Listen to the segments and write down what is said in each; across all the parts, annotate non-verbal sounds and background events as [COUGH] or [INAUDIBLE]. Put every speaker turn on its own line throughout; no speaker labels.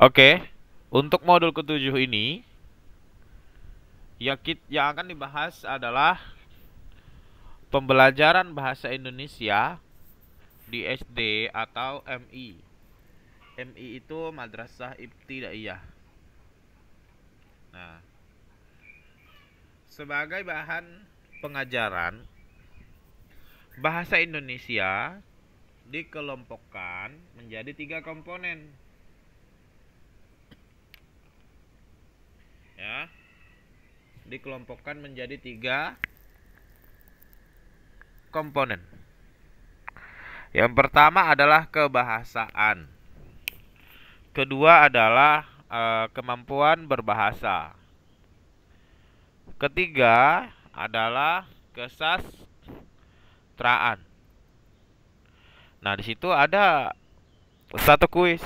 Oke, untuk modul ketujuh ini yang kit yang akan dibahas adalah pembelajaran bahasa Indonesia di SD atau MI. MI itu Madrasah Ibtidaiyah. Nah, sebagai bahan pengajaran bahasa Indonesia dikelompokkan menjadi tiga komponen ya dikelompokkan menjadi tiga komponen yang pertama adalah kebahasaan kedua adalah e, kemampuan berbahasa ketiga adalah kesastraan nah disitu ada satu kuis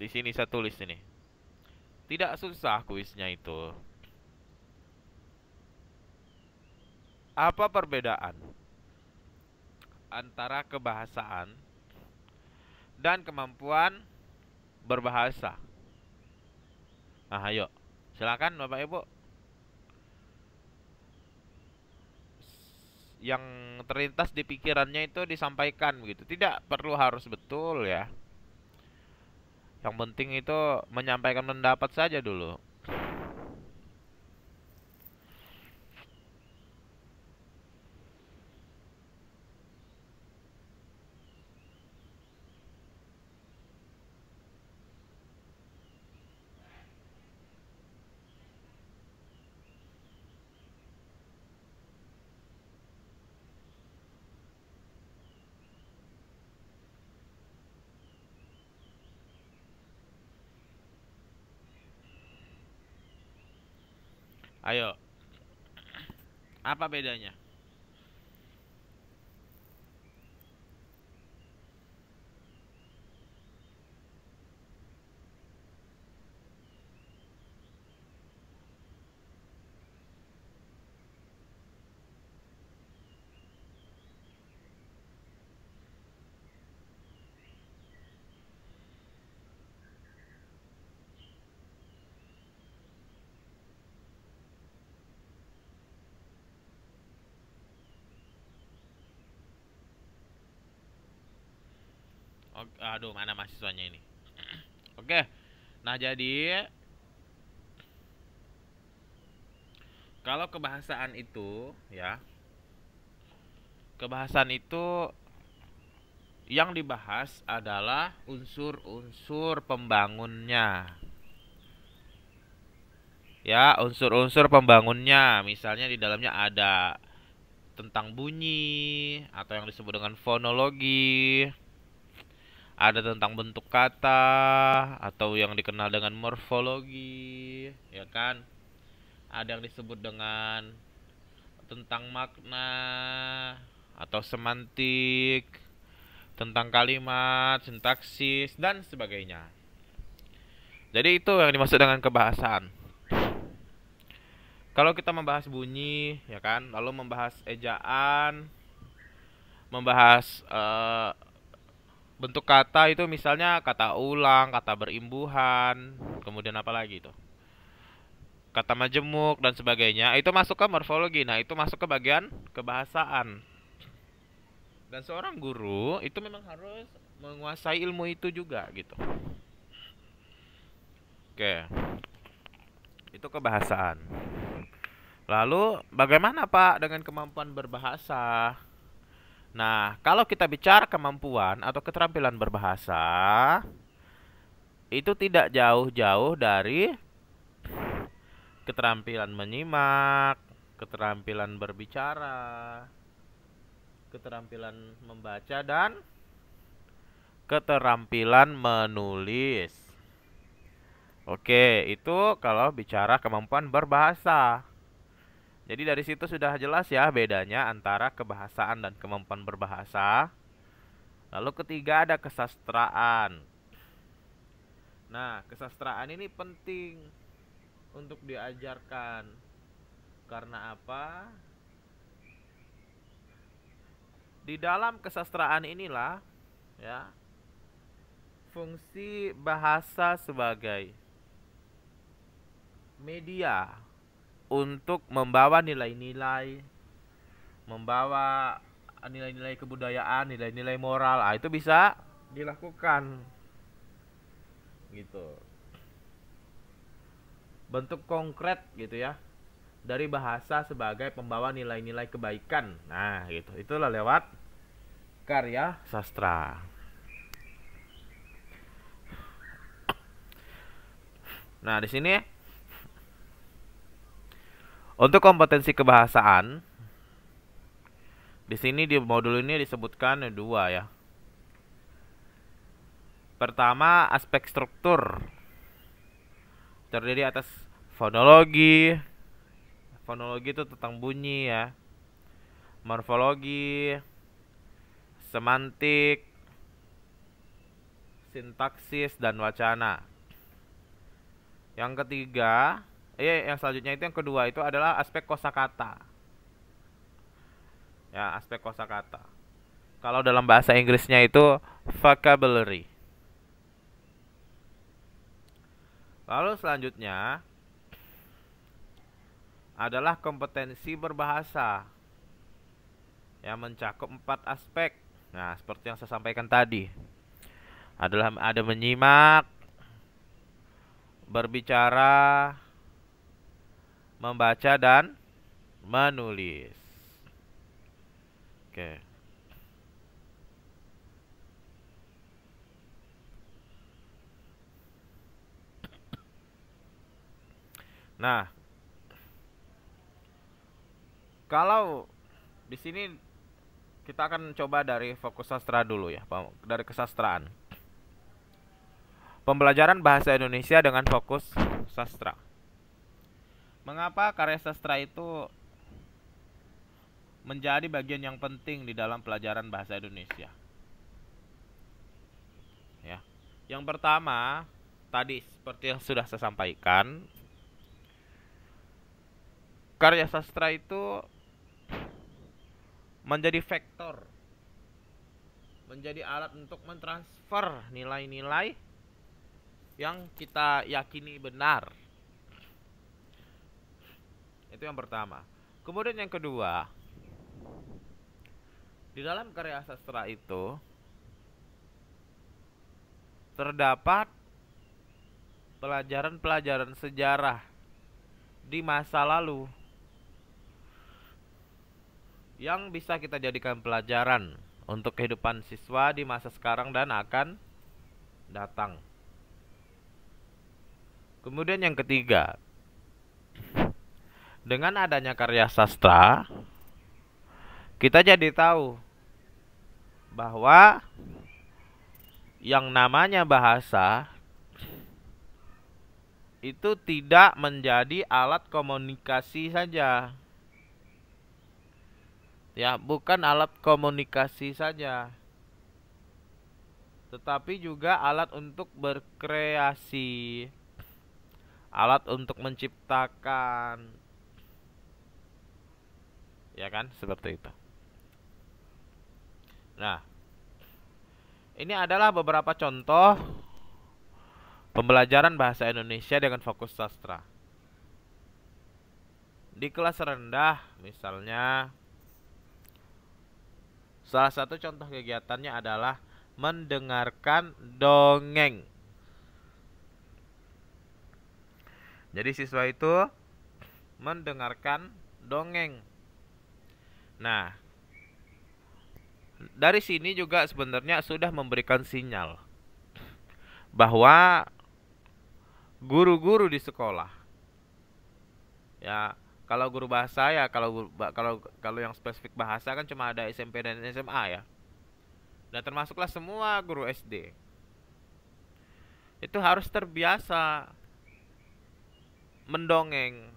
di sini saya tulis ini tidak susah kuisnya itu. Apa perbedaan antara kebahasaan dan kemampuan berbahasa? Nah, ayo. Silakan Bapak Ibu. Yang terlintas di pikirannya itu disampaikan gitu. Tidak perlu harus betul ya yang penting itu menyampaikan pendapat saja dulu Ayo. Apa bedanya? aduh mana mahasiswanya ini [CLEARS THROAT] oke nah jadi kalau kebahasaan itu ya kebahasaan itu yang dibahas adalah unsur-unsur pembangunnya ya unsur-unsur pembangunnya misalnya di dalamnya ada tentang bunyi atau yang disebut dengan fonologi ada tentang bentuk kata atau yang dikenal dengan morfologi, ya kan? Ada yang disebut dengan tentang makna atau semantik, tentang kalimat, sintaksis dan sebagainya. Jadi itu yang dimaksud dengan kebahasaan. Kalau kita membahas bunyi, ya kan, lalu membahas ejaan, membahas uh, bentuk kata itu misalnya kata ulang, kata berimbuhan, kemudian apa lagi itu? Kata majemuk dan sebagainya. Itu masuk ke morfologi. Nah, itu masuk ke bagian kebahasaan. Dan seorang guru itu memang harus menguasai ilmu itu juga gitu. Oke. Itu kebahasaan. Lalu bagaimana Pak dengan kemampuan berbahasa? Nah, kalau kita bicara kemampuan atau keterampilan berbahasa, itu tidak jauh-jauh dari keterampilan menyimak, keterampilan berbicara, keterampilan membaca dan keterampilan menulis. Oke, itu kalau bicara kemampuan berbahasa. Jadi dari situ sudah jelas ya bedanya antara kebahasaan dan kemampuan berbahasa. Lalu ketiga ada kesastraan. Nah, kesastraan ini penting untuk diajarkan. Karena apa? Di dalam kesastraan inilah ya fungsi bahasa sebagai media untuk membawa nilai-nilai membawa nilai-nilai kebudayaan, nilai-nilai moral. Ah, itu bisa dilakukan. Gitu. Bentuk konkret gitu ya. Dari bahasa sebagai pembawa nilai-nilai kebaikan. Nah, gitu. Itulah lewat karya sastra. Nah, di sini untuk kompetensi kebahasaan, di sini di modul ini disebutkan dua ya. Pertama, aspek struktur. Terdiri atas fonologi. Fonologi itu tentang bunyi ya. Morfologi, semantik, sintaksis dan wacana. Yang ketiga, Iya, yang selanjutnya itu yang kedua itu adalah aspek kosakata. Ya, aspek kosakata. Kalau dalam bahasa Inggrisnya itu vocabulary. Lalu selanjutnya adalah kompetensi berbahasa yang mencakup empat aspek. Nah, seperti yang saya sampaikan tadi. Adalah ada menyimak, berbicara, membaca dan menulis. Oke. Nah, kalau di sini kita akan coba dari fokus sastra dulu ya, dari kesastraan. Pembelajaran bahasa Indonesia dengan fokus sastra. Mengapa karya sastra itu menjadi bagian yang penting di dalam pelajaran bahasa Indonesia? Ya. Yang pertama, tadi seperti yang sudah saya sampaikan, karya sastra itu menjadi vektor menjadi alat untuk mentransfer nilai-nilai yang kita yakini benar itu yang pertama. Kemudian yang kedua, di dalam karya sastra itu terdapat pelajaran-pelajaran sejarah di masa lalu yang bisa kita jadikan pelajaran untuk kehidupan siswa di masa sekarang dan akan datang. Kemudian yang ketiga, dengan adanya karya sastra kita jadi tahu bahwa yang namanya bahasa itu tidak menjadi alat komunikasi saja. Ya, bukan alat komunikasi saja. Tetapi juga alat untuk berkreasi. Alat untuk menciptakan ya kan seperti itu nah ini adalah beberapa contoh pembelajaran bahasa Indonesia dengan fokus sastra di kelas rendah misalnya salah satu contoh kegiatannya adalah mendengarkan dongeng jadi siswa itu mendengarkan dongeng Nah, dari sini juga sebenarnya sudah memberikan sinyal bahwa guru-guru di sekolah ya kalau guru bahasa ya kalau kalau kalau yang spesifik bahasa kan cuma ada SMP dan SMA ya dan nah, termasuklah semua guru SD itu harus terbiasa mendongeng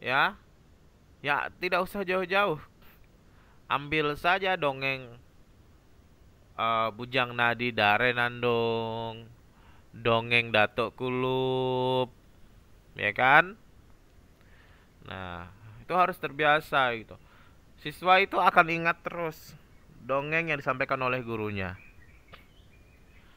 ya Ya, tidak usah jauh-jauh. Ambil saja dongeng uh, Bujang Nadi Dare Nandong. dongeng Datuk Kulup, ya kan? Nah, itu harus terbiasa gitu. Siswa itu akan ingat terus dongeng yang disampaikan oleh gurunya.